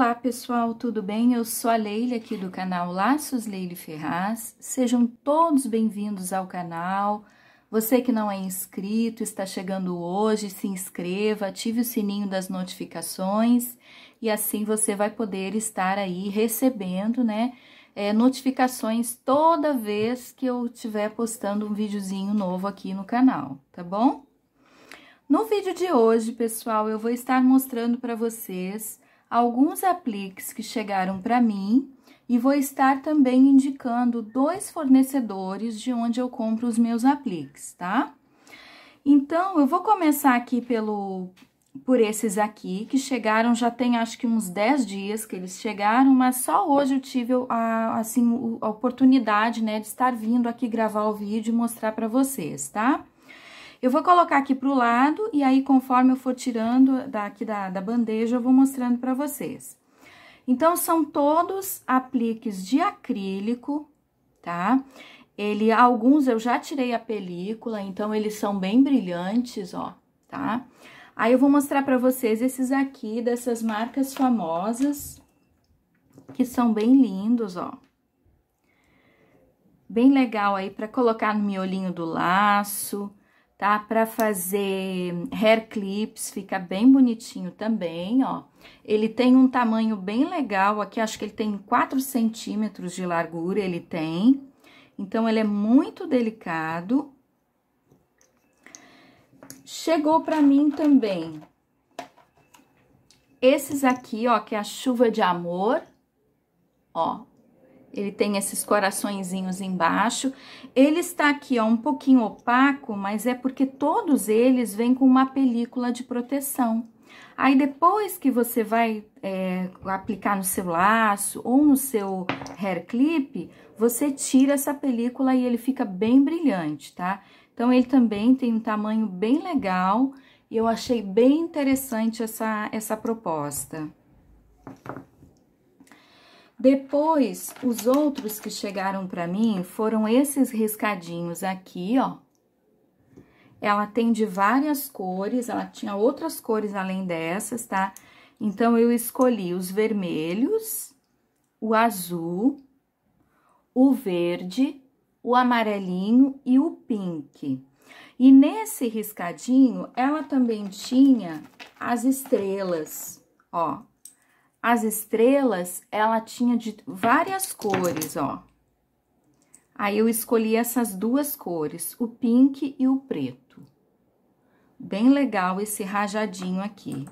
Olá pessoal, tudo bem? Eu sou a Leila aqui do canal Laços Leile Ferraz. Sejam todos bem-vindos ao canal. Você que não é inscrito, está chegando hoje, se inscreva, ative o sininho das notificações e assim você vai poder estar aí recebendo, né, é, notificações toda vez que eu estiver postando um videozinho novo aqui no canal, tá bom? No vídeo de hoje, pessoal, eu vou estar mostrando para vocês alguns apliques que chegaram para mim e vou estar também indicando dois fornecedores de onde eu compro os meus apliques, tá? Então, eu vou começar aqui pelo por esses aqui que chegaram já tem acho que uns 10 dias que eles chegaram, mas só hoje eu tive a, assim a oportunidade, né, de estar vindo aqui gravar o vídeo e mostrar para vocês, tá? Eu vou colocar aqui pro lado e aí conforme eu for tirando daqui da, da bandeja, eu vou mostrando para vocês. Então, são todos apliques de acrílico, tá? Ele, alguns eu já tirei a película, então eles são bem brilhantes, ó, tá? Aí eu vou mostrar para vocês esses aqui dessas marcas famosas, que são bem lindos, ó. Bem legal aí para colocar no miolinho do laço, tá? Para fazer hair clips, fica bem bonitinho também, ó. Ele tem um tamanho bem legal, aqui acho que ele tem 4 centímetros de largura, ele tem. Então, ele é muito delicado. Chegou para mim também esses aqui, ó, que é a chuva de amor, ó, ele tem esses coraçõezinhos embaixo. Ele está aqui, ó, um pouquinho opaco, mas é porque todos eles vêm com uma película de proteção. Aí depois que você vai é, aplicar no seu laço ou no seu hair clip, você tira essa película e ele fica bem brilhante, tá? Então ele também tem um tamanho bem legal e eu achei bem interessante essa, essa proposta. Depois, os outros que chegaram para mim foram esses riscadinhos aqui, ó. Ela tem de várias cores, ela tinha outras cores além dessas, tá? Então, eu escolhi os vermelhos, o azul, o verde, o amarelinho e o pink. E nesse riscadinho, ela também tinha as estrelas, ó as estrelas, ela tinha de várias cores, ó. Aí eu escolhi essas duas cores, o pink e o preto. Bem legal esse rajadinho aqui.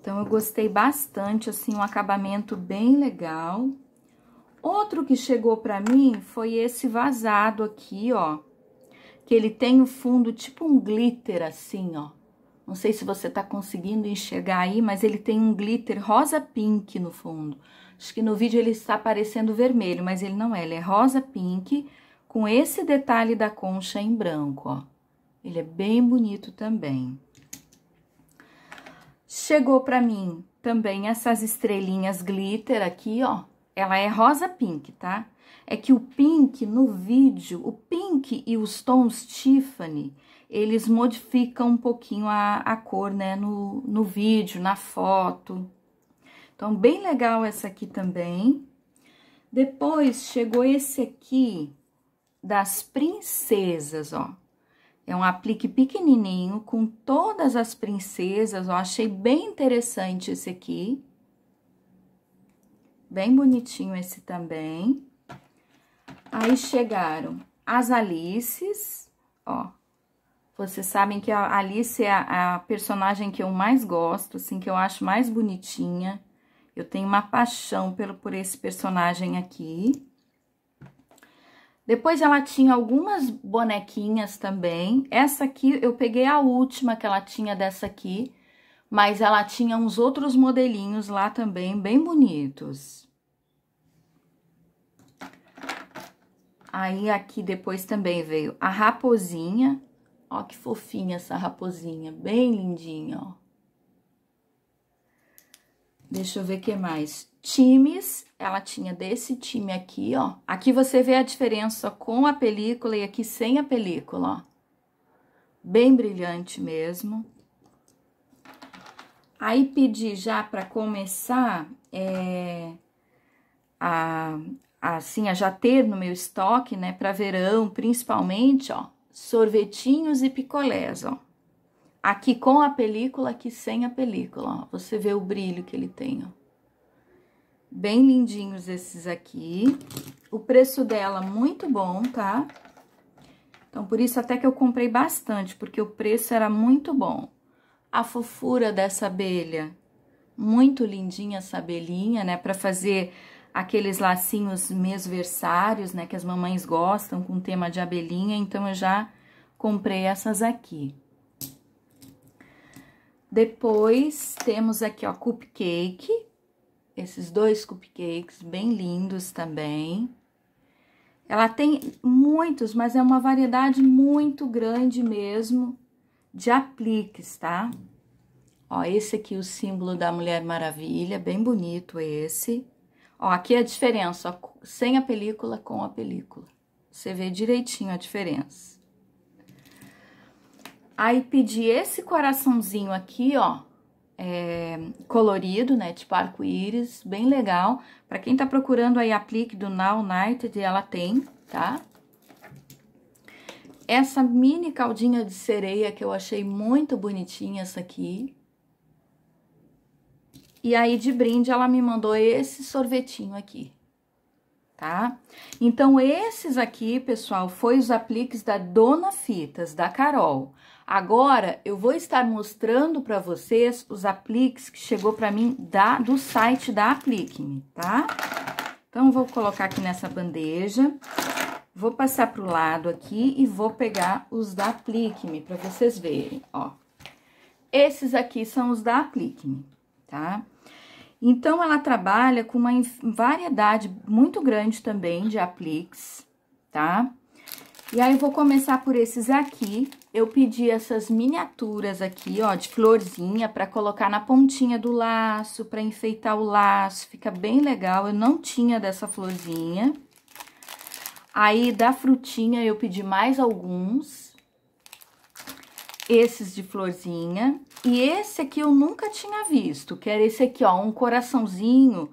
Então, eu gostei bastante, assim, um acabamento bem legal. Outro que chegou pra mim foi esse vazado aqui, ó. Que ele tem o um fundo tipo um glitter, assim, ó. Não sei se você está conseguindo enxergar aí, mas ele tem um glitter rosa pink no fundo. Acho que no vídeo ele está parecendo vermelho, mas ele não é. Ele é rosa pink com esse detalhe da concha em branco, ó. Ele é bem bonito também. Chegou para mim também essas estrelinhas glitter aqui, ó. Ela é rosa pink, tá? É que o pink no vídeo, o pink e os tons Tiffany, eles modificam um pouquinho a, a cor, né, no, no vídeo, na foto. Então, bem legal essa aqui também. Depois, chegou esse aqui das princesas, ó. É um aplique pequenininho com todas as princesas, ó. Achei bem interessante esse aqui. Bem bonitinho esse também. Aí chegaram as Alices, ó. Vocês sabem que a Alice é a, a personagem que eu mais gosto, assim, que eu acho mais bonitinha. Eu tenho uma paixão pelo, por esse personagem aqui. Depois ela tinha algumas bonequinhas também. Essa aqui, eu peguei a última que ela tinha dessa aqui, mas ela tinha uns outros modelinhos lá também, bem bonitos. Aí aqui depois também veio a raposinha, Ó, que fofinha essa raposinha, bem lindinha, ó. Deixa eu ver o que mais. Times, ela tinha desse time aqui, ó. Aqui você vê a diferença com a película e aqui sem a película, ó. Bem brilhante mesmo. Aí pedi já para começar é, a, assim, a já ter no meu estoque, né, para verão, principalmente, ó sorvetinhos e picolés, ó. Aqui com a película, aqui sem a película, ó. Você vê o brilho que ele tem, ó. Bem lindinhos esses aqui. O preço dela muito bom, tá? Então, por isso até que eu comprei bastante, porque o preço era muito bom. A fofura dessa abelha, muito lindinha essa abelhinha, né? Para fazer aqueles lacinhos mesversários, né, que as mamães gostam, com tema de abelhinha, então eu já comprei essas aqui. Depois temos aqui, ó, cupcake, esses dois cupcakes bem lindos também. Ela tem muitos, mas é uma variedade muito grande mesmo de apliques, tá? Ó, esse aqui o símbolo da Mulher Maravilha, bem bonito esse. Ó, aqui é a diferença, ó, sem a película com a película. Você vê direitinho a diferença. Aí pedi esse coraçãozinho aqui, ó, é, colorido, né, tipo arco-íris, bem legal. Pra quem tá procurando aí aplique do Now United, ela tem, tá? Essa mini caldinha de sereia que eu achei muito bonitinha essa aqui, e aí, de brinde, ela me mandou esse sorvetinho aqui, tá? Então, esses aqui, pessoal, foi os apliques da Dona Fitas, da Carol. Agora, eu vou estar mostrando para vocês os apliques que chegou para mim da, do site da Aplique-me, tá? Então, vou colocar aqui nessa bandeja, vou passar pro lado aqui e vou pegar os da Aplique-me para vocês verem, ó. Esses aqui são os da Aplique-me, tá? Então, ela trabalha com uma variedade muito grande também de apliques, tá? E aí, eu vou começar por esses aqui. Eu pedi essas miniaturas aqui, ó, de florzinha, pra colocar na pontinha do laço, pra enfeitar o laço. Fica bem legal, eu não tinha dessa florzinha. Aí, da frutinha, eu pedi mais alguns. Esses de florzinha. E esse aqui eu nunca tinha visto, que era esse aqui, ó, um coraçãozinho.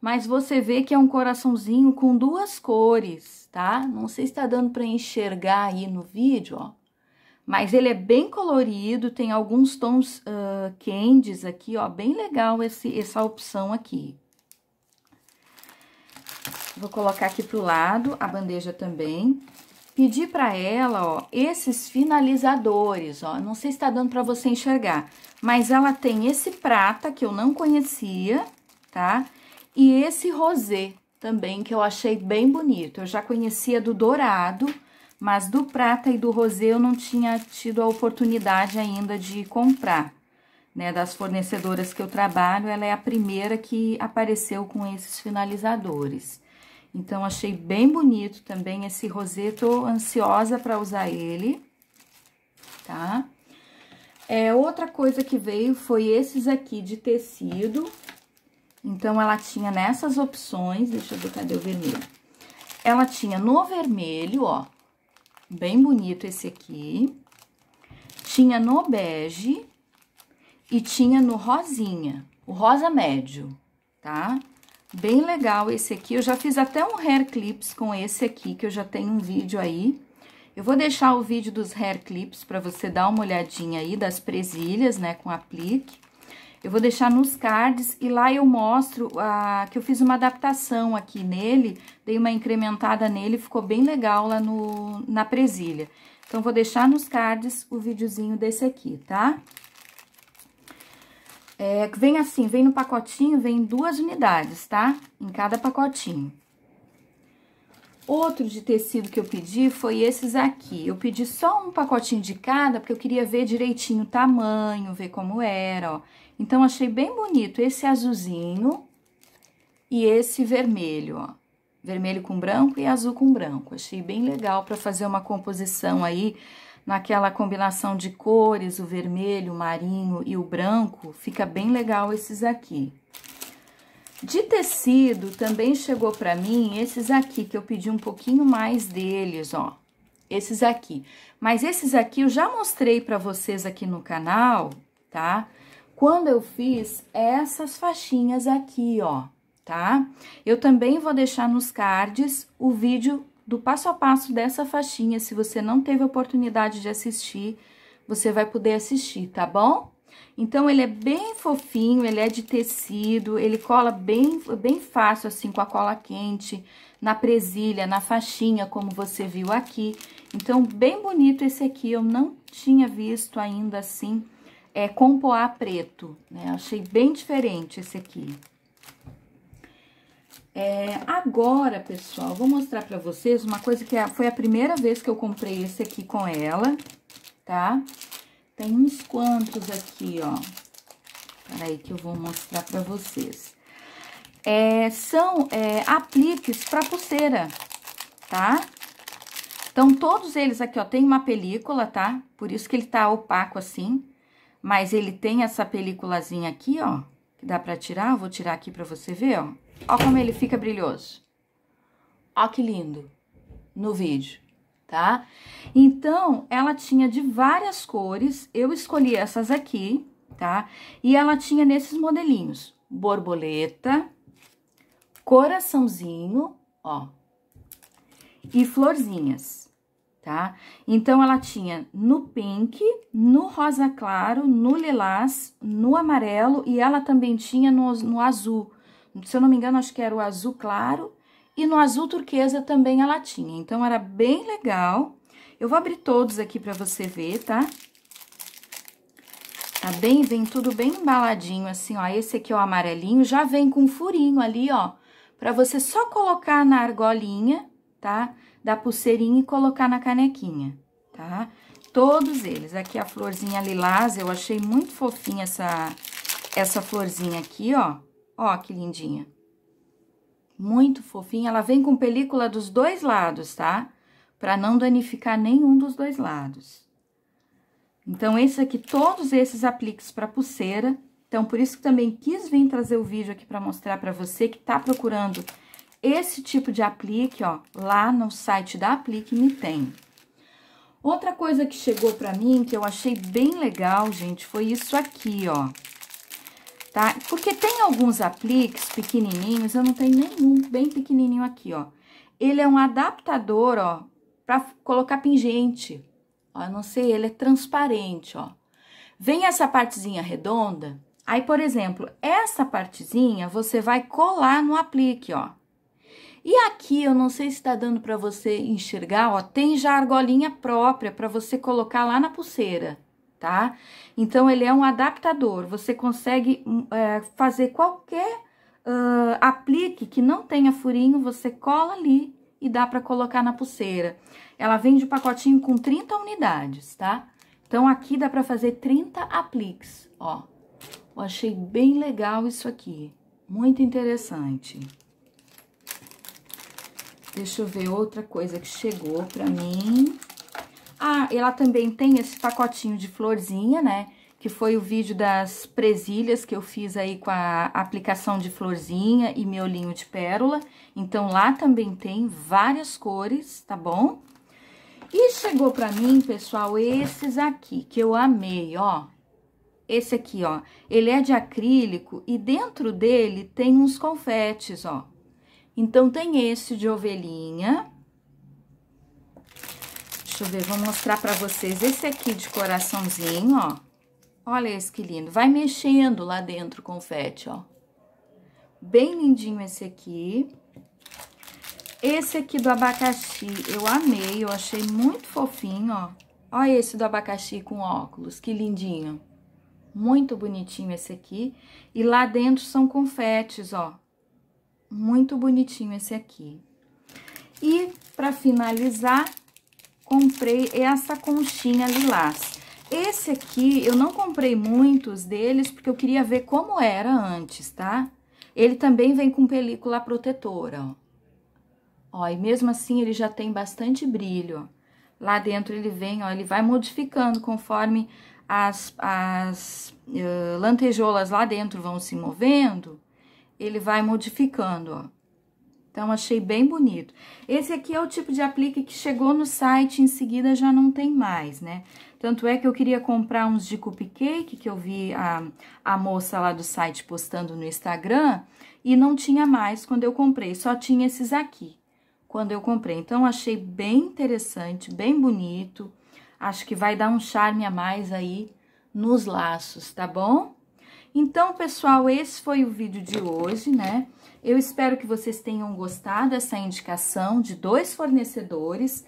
Mas você vê que é um coraçãozinho com duas cores, tá? Não sei se tá dando para enxergar aí no vídeo, ó. Mas ele é bem colorido, tem alguns tons uh, candies aqui, ó. Bem legal esse, essa opção aqui. Vou colocar aqui pro lado a bandeja também pedir para ela, ó, esses finalizadores, ó. Não sei se tá dando para você enxergar, mas ela tem esse prata que eu não conhecia, tá? E esse rosé também que eu achei bem bonito. Eu já conhecia do dourado, mas do prata e do rosé eu não tinha tido a oportunidade ainda de comprar. Né, das fornecedoras que eu trabalho, ela é a primeira que apareceu com esses finalizadores. Então, achei bem bonito também esse rosê, tô ansiosa para usar ele, tá? É, outra coisa que veio foi esses aqui de tecido. Então, ela tinha nessas opções, deixa eu ver, cadê o vermelho? Ela tinha no vermelho, ó, bem bonito esse aqui. Tinha no bege e tinha no rosinha, o rosa médio, tá? Tá? Bem legal esse aqui. Eu já fiz até um hair clips com esse aqui, que eu já tenho um vídeo aí. Eu vou deixar o vídeo dos hair clips para você dar uma olhadinha aí das presilhas, né, com aplique. Eu vou deixar nos cards e lá eu mostro ah, que eu fiz uma adaptação aqui nele, dei uma incrementada nele, ficou bem legal lá no, na presilha. Então, vou deixar nos cards o videozinho desse aqui, tá? É, vem assim, vem no pacotinho, vem duas unidades, tá? Em cada pacotinho. Outro de tecido que eu pedi foi esses aqui. Eu pedi só um pacotinho de cada, porque eu queria ver direitinho o tamanho, ver como era, ó. Então, achei bem bonito esse azulzinho e esse vermelho, ó. Vermelho com branco e azul com branco. Achei bem legal para fazer uma composição aí naquela combinação de cores, o vermelho, o marinho e o branco, fica bem legal esses aqui. De tecido, também chegou para mim esses aqui, que eu pedi um pouquinho mais deles, ó. Esses aqui. Mas esses aqui eu já mostrei para vocês aqui no canal, tá? Quando eu fiz essas faixinhas aqui, ó, tá? Eu também vou deixar nos cards o vídeo do passo a passo dessa faixinha. Se você não teve oportunidade de assistir, você vai poder assistir, tá bom? Então, ele é bem fofinho, ele é de tecido, ele cola bem, bem fácil, assim, com a cola quente, na presilha, na faixinha, como você viu aqui. Então, bem bonito esse aqui, eu não tinha visto ainda, assim, é, com poá preto, né? Achei bem diferente esse aqui. É, agora, pessoal, vou mostrar pra vocês uma coisa que é, foi a primeira vez que eu comprei esse aqui com ela, tá? Tem uns quantos aqui, ó. Peraí que eu vou mostrar pra vocês. É, são é, apliques pra pulseira, tá? Então, todos eles aqui, ó, tem uma película, tá? Por isso que ele tá opaco assim, mas ele tem essa peliculazinha aqui, ó, que dá pra tirar. Eu vou tirar aqui pra você ver, ó. Olha como ele fica brilhoso. Olha que lindo no vídeo, tá? Então, ela tinha de várias cores, eu escolhi essas aqui, tá? E ela tinha nesses modelinhos, borboleta, coraçãozinho, ó, e florzinhas, tá? Então, ela tinha no pink, no rosa claro, no lilás, no amarelo e ela também tinha no, no azul, se eu não me engano, acho que era o azul claro, e no azul turquesa também ela tinha. Então, era bem legal. Eu vou abrir todos aqui para você ver, tá? Tá bem? Vem tudo bem embaladinho, assim, ó. Esse aqui é o amarelinho, já vem com um furinho ali, ó, para você só colocar na argolinha, tá? Da pulseirinha e colocar na canequinha, tá? Todos eles. Aqui a florzinha lilás, eu achei muito fofinha essa, essa florzinha aqui, ó. Ó, que lindinha. Muito fofinha. Ela vem com película dos dois lados, tá? Pra não danificar nenhum dos dois lados. Então, esse aqui, todos esses apliques para pulseira. Então, por isso que também quis vir trazer o vídeo aqui para mostrar para você que tá procurando esse tipo de aplique, ó, lá no site da Aplique Me Tem. Outra coisa que chegou para mim, que eu achei bem legal, gente, foi isso aqui, ó tá? Porque tem alguns apliques pequenininhos, eu não tenho nenhum bem pequenininho aqui, ó. Ele é um adaptador, ó, para colocar pingente. Ó, não sei, ele é transparente, ó. Vem essa partezinha redonda, aí, por exemplo, essa partezinha você vai colar no aplique, ó. E aqui, eu não sei se está dando para você enxergar, ó, tem já argolinha própria para você colocar lá na pulseira tá? Então, ele é um adaptador, você consegue hum, é, fazer qualquer uh, aplique que não tenha furinho, você cola ali e dá para colocar na pulseira. Ela vem de pacotinho com 30 unidades, tá? Então, aqui dá para fazer 30 apliques, ó. Eu achei bem legal isso aqui, muito interessante. Deixa eu ver outra coisa que chegou para mim. Ah, ela também tem esse pacotinho de florzinha, né? Que foi o vídeo das presilhas que eu fiz aí com a aplicação de florzinha e miolinho de pérola. Então, lá também tem várias cores, tá bom? E chegou pra mim, pessoal, esses aqui, que eu amei, ó. Esse aqui, ó, ele é de acrílico e dentro dele tem uns confetes, ó. Então, tem esse de ovelhinha, Deixa eu ver, vou mostrar pra vocês esse aqui de coraçãozinho, ó. Olha esse que lindo. Vai mexendo lá dentro o confete, ó. Bem lindinho esse aqui. Esse aqui do abacaxi eu amei, eu achei muito fofinho, ó. Olha esse do abacaxi com óculos, que lindinho. Muito bonitinho esse aqui. E lá dentro são confetes, ó. Muito bonitinho esse aqui. E para finalizar, comprei essa conchinha lilás. Esse aqui, eu não comprei muitos deles, porque eu queria ver como era antes, tá? Ele também vem com película protetora, ó. Ó, e mesmo assim ele já tem bastante brilho. Lá dentro ele vem, ó, ele vai modificando conforme as, as uh, lantejoulas lá dentro vão se movendo, ele vai modificando, ó. Então, achei bem bonito. Esse aqui é o tipo de aplique que chegou no site em seguida já não tem mais, né? Tanto é que eu queria comprar uns de cupcake, que eu vi a, a moça lá do site postando no Instagram, e não tinha mais quando eu comprei, só tinha esses aqui quando eu comprei. Então, achei bem interessante, bem bonito. Acho que vai dar um charme a mais aí nos laços, tá bom? Então, pessoal, esse foi o vídeo de hoje, né? Eu espero que vocês tenham gostado dessa indicação de dois fornecedores,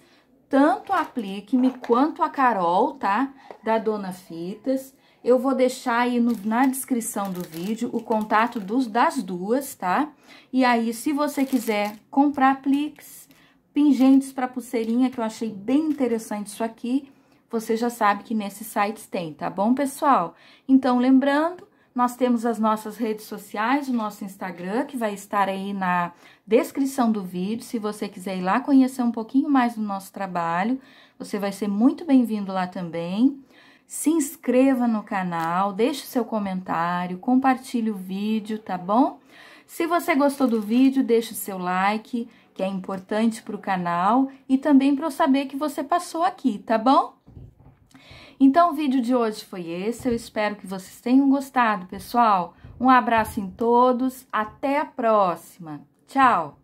tanto a Aplique-me quanto a Carol, tá? Da Dona Fitas. Eu vou deixar aí no, na descrição do vídeo o contato dos, das duas, tá? E aí, se você quiser comprar apliques, pingentes para pulseirinha, que eu achei bem interessante isso aqui, você já sabe que nesses sites tem, tá bom, pessoal? Então, lembrando, nós temos as nossas redes sociais, o nosso Instagram, que vai estar aí na descrição do vídeo. Se você quiser ir lá conhecer um pouquinho mais do nosso trabalho, você vai ser muito bem-vindo lá também. Se inscreva no canal, deixe seu comentário, compartilhe o vídeo, tá bom? Se você gostou do vídeo, deixe o seu like, que é importante para o canal e também para eu saber que você passou aqui, tá bom? Então, o vídeo de hoje foi esse. Eu espero que vocês tenham gostado, pessoal. Um abraço em todos. Até a próxima. Tchau!